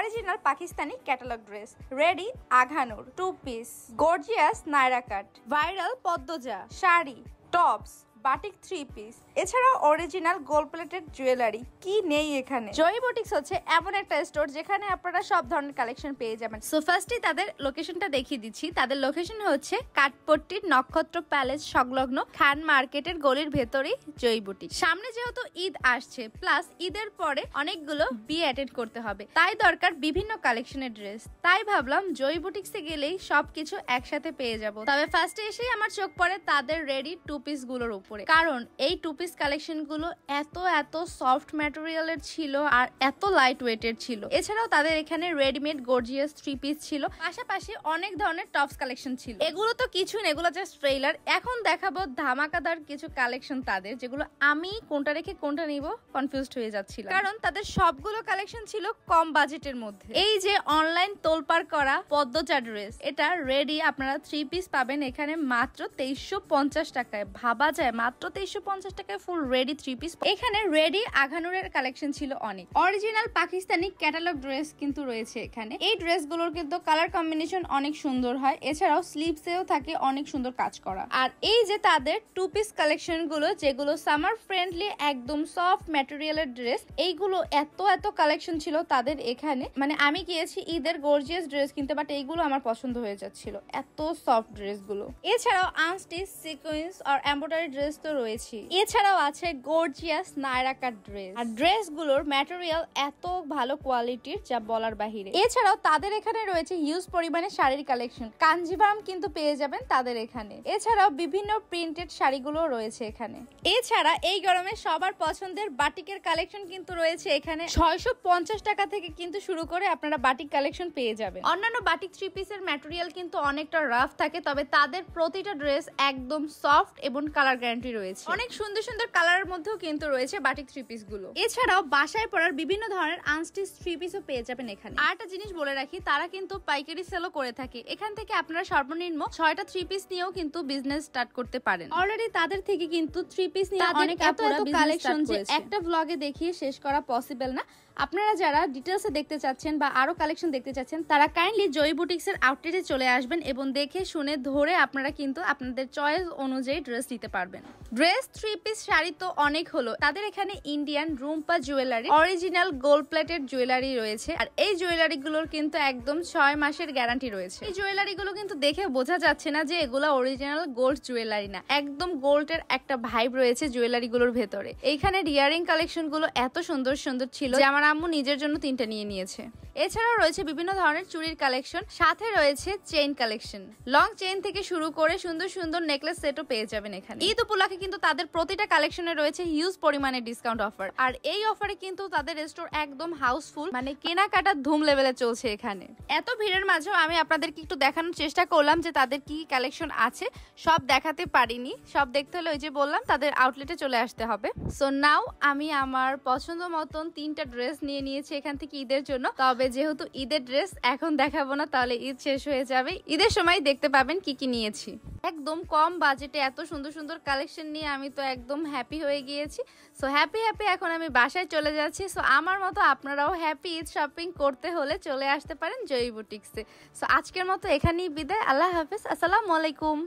original Pakistani catalog dress ready আঘানোর two piece gorgeous Naira cut viral Padmaja sari tops বাটিক three piece এছাড়াও original gold plated jewellery কি নেই এখানে জয় বুটিক্স হচ্ছে এমন একটা স্টোর যেখানে আপনারা সব ধরনের কালেকশন পেয়ে যাবেন সো ফার্স্টে তাদের লোকেশনটা দেখিয়ে দিচ্ছি তাদের লোকেশন হচ্ছে কাঠপট্টির নক্ষত্র প্যালেস সংলগ্ন খান মার্কেটের গলির ভেতরেই জয় বুটিক সামনে যেহেতু ঈদ আসছে প্লাস ঈদের পরে অনেকগুলো বিয়ে অ্যাটেন্ড করতে হবে তাই দরকার বিভিন্ন কালেকশনের ড্রেস তাই ভাবলাম জয়ী বুটিক্সে গেলেই সবকিছু একসাথে পেয়ে যাব তবে ফার্স্টে এসেই আমার চোখ পড়ে তাদের রেডি টু পিস গুলোর উপর উপরে কারণ এই টু পিস কালেকশনগুলো এত এত সফট ম্যাটেরিয়ালের ছিল আর এত লাইট ওয়েটের ছিল এছাড়াও তাদের এখানে রেডিমেড গর্জিয়াস থ্রি পিস ছিল পাশাপাশি অনেক ধরনের টপস কালেকশন ছিল এগুলো তো কিছু না এগুলো জাস্ট ট্রেইলার এখন দেখাবো ধামাকাদার কিছু কালেকশন তাদের যেগুলো আমি কোনটা রেখে কোনটা নিব কনফিউজড হয়ে যাচ্ছিল কারণ তাদের সবগুলো কালেকশন ছিল কম বাজেটের মধ্যে এই যে অনলাইন তোলপার করা পদ্মচা ড্রেস এটা রেডি আপনারা থ্রি পিস পাবেন এখানে মাত্র তেইশশো পঞ্চাশ টাকায় ভাবা যায় মাত্র তেইশশো পঞ্চাশ টাকায় ফুল রেডি থ্রি পিস এখানে রেডি আঘানুরের কালেকশন ছিল অনেক অরিজিনাল পাকিস্তানি ক্যাটালগ ড্রেস কিন্তু রয়েছে এখানে এই ড্রেসগুলোর কিন্তু কালার কম্বিনেশন অনেক সুন্দর হয় এছাড়াও স্লিপসেও থাকে অনেক সুন্দর কাজ করা আর এই যে তাদের টু পিস কালেকশন গুলো যেগুলো সামার ফ্রেন্ডলি একদম সফট ম্যাটেরিয়ালের ড্রেস এইগুলো এত এত কালেকশন ছিল তাদের এখানে মানে আমি গিয়েছি ঈদের গর্জিয়াস ড্রেস কিনতে বাট এইগুলো আমার পছন্দ হয়ে যাচ্ছিল এত সফট ড্রেসগুলো এছাড়াও আনস্টিচ সিকুয়েন্স আর এম্ব্রয়ডারি ড্রেস তো রয়েছে এছাড়াও আছে গর্জিয়াস নায়রাকার ড্রেস আর ড্রেস গুলোর ম্যাটেরিয়াল এত ভালো কোয়ালিটির যা বলার বাহিরে এছাড়াও তাদের এখানে রয়েছে হিউজ পরিমাণে শাড়ির কালেকশন কাঞ্জিভাম কিন্তু পেয়ে যাবেন তাদের এখানে এছাড়াও বিভিন্ন প্রিন্টেড শাড়িগুলো রয়েছে এখানে এছাড়া এই গরমে সবার পছন্দের বাটিকের কালেকশন কিন্তু রয়েছে এখানে ছয়শো টাকা থেকে কিন্তু শুরু করে আপনারা বাটিক কালেকশন পেয়ে যাবেন অন্যান্য বাটিক থ্রি পিসের ম্যাটেরিয়াল কিন্তু অনেকটা রাফ থাকে তবে তাদের প্রতিটা ড্রেস একদম সফট এবং কালার গ্যারান্টি প্যান্ট্রি রয়েছে অনেক সুন্দর সুন্দর কালারের মধ্যেও কিন্তু রয়েছে বাটিক থ্রি পিস গুলো এছাড়াও বাসায় পড়ার বিভিন্ন ধরনের আনস্টিচ থ্রি পিসও পেয়ে যাবেন এখানে আর একটা জিনিস বলে রাখি তারা কিন্তু পাইকারি সেলও করে থাকে এখান থেকে আপনারা সর্বনিম্ন ছয়টা থ্রি পিস নিয়েও কিন্তু বিজনেস স্টার্ট করতে পারেন অলরেডি তাদের থেকে কিন্তু থ্রি পিস নিয়ে অনেক এত এত কালেকশন যে একটা ব্লগে দেখিয়ে শেষ করা পসিবল না আপনারা যারা ডিটেলসে দেখতে চাচ্ছেন বা আরও কালেকশন দেখতে চাচ্ছেন তারা কাইন্ডলি জয়ী বুটিক্সের আউটলেটে চলে আসবেন এবং দেখে শুনে ধরে আপনারা কিন্তু আপনাদের চয়েস অনুযায়ী ড্রেস নিতে পারবেন ড্রেস থ্রি পিস শাড়ি তো অনেক হলো তাদের এখানে Indian Rumpa jewellery original gold plated jewellery রয়েছে আর এই জুয়েলারিগুলোর কিন্তু একদম ছয় মাসের গ্যারান্টি রয়েছে এই জুয়েলারিগুলো কিন্তু দেখে বোঝা যাচ্ছে না যে এগুলো অরিজিনাল গোল্ড জুয়েলারি না একদম গোল্ডের একটা ভাইব রয়েছে জুয়েলারিগুলোর ভেতরে এইখানে রিয়ারিং কালেকশনগুলো এত সুন্দর সুন্দর ছিল যে আমার আম্মু নিজের জন্য তিনটা নিয়ে নিয়েছে এছাড়াও রয়েছে বিভিন্ন ধরনের চুরির কালেকশন সাথে রয়েছে চেইন কালেকশন লং চেইন থেকে শুরু করে সুন্দর সুন্দর নেকলেস সেটও পেয়ে যাবেন এখানে ঈদ উপলক্ষে কিন্তু তাদের প্রতিটা কালেকশনে রয়েছে হিউজ পরিমাণে ডিসকাউন্ট অফার আর এই অফারে কিন্তু তাদের স্টোর একদম হাউসফুল মানে কেনাকাটার ধুম লেভেলে চলছে এখানে এত ভিড়ের মাঝেও আমি আপনাদেরকে একটু দেখানোর চেষ্টা করলাম যে তাদের কি কালেকশন আছে সব দেখাতে পারিনি সব দেখতে হলে ওই যে বললাম তাদের আউটলেটে চলে আসতে হবে সো নাও আমি আমার পছন্দ মতন তিনটা ড্রেস নিয়ে নিয়েছি এখান থেকে ঈদের জন্য তবে যেহেতু ঈদের ড্রেস এখন দেখাবো না তাহলে ঈদ শেষ হয়ে যাবে ঈদের সময় দেখতে পাবেন কি কি নিয়েছি একদম কম বাজেটে এত সুন্দর সুন্দর কালেকশন নিয়ে আমি তো একদম হ্যাপি হয়ে গিয়েছি সো হ্যাপি হ্যাপি এখন আমি বাসায় চলে যাচ্ছি সো আমার মতো আপনারাও হ্যাপি ঈদ শপিং করতে হলে চলে আসতে পারেন জয়ী বুটিক্সে সো আজকের মতো এখানেই বিদায় আল্লাহ হাফিজ আসসালামু আলাইকুম